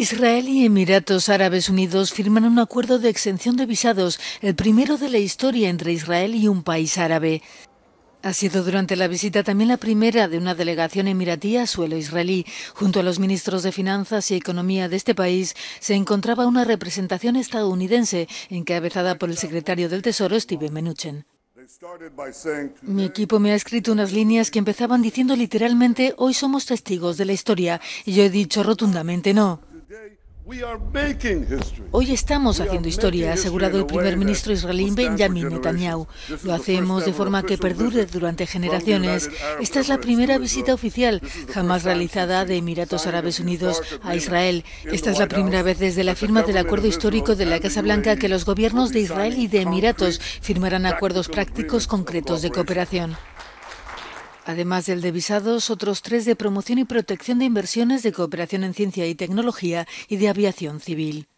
Israel y Emiratos Árabes Unidos firman un acuerdo de exención de visados, el primero de la historia entre Israel y un país árabe. Ha sido durante la visita también la primera de una delegación emiratía a suelo israelí. Junto a los ministros de Finanzas y Economía de este país se encontraba una representación estadounidense encabezada por el secretario del Tesoro Steven Mnuchin. Mi equipo me ha escrito unas líneas que empezaban diciendo literalmente hoy somos testigos de la historia y yo he dicho rotundamente no. Hoy estamos haciendo historia, ha asegurado el primer ministro israelí Benjamin Netanyahu. Lo hacemos de forma que perdure durante generaciones. Esta es la primera visita oficial jamás realizada de Emiratos Árabes Unidos a Israel. Esta es la primera vez desde la firma del acuerdo histórico de la Casa Blanca que los gobiernos de Israel y de Emiratos firmarán acuerdos prácticos concretos de cooperación. Además del de visados, otros tres de promoción y protección de inversiones de cooperación en ciencia y tecnología y de aviación civil.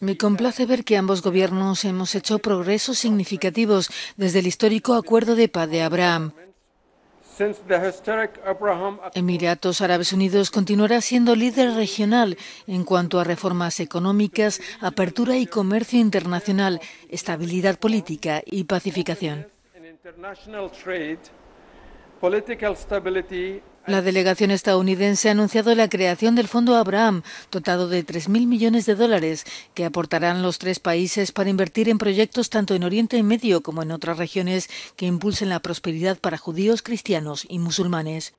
Me complace ver que ambos gobiernos hemos hecho progresos significativos desde el histórico Acuerdo de Paz de Abraham. Emiratos Árabes Unidos continuará siendo líder regional en cuanto a reformas económicas, apertura y comercio internacional, estabilidad política y pacificación. La delegación estadounidense ha anunciado la creación del Fondo Abraham, dotado de 3.000 millones de dólares, que aportarán los tres países para invertir en proyectos tanto en Oriente Medio como en otras regiones que impulsen la prosperidad para judíos, cristianos y musulmanes.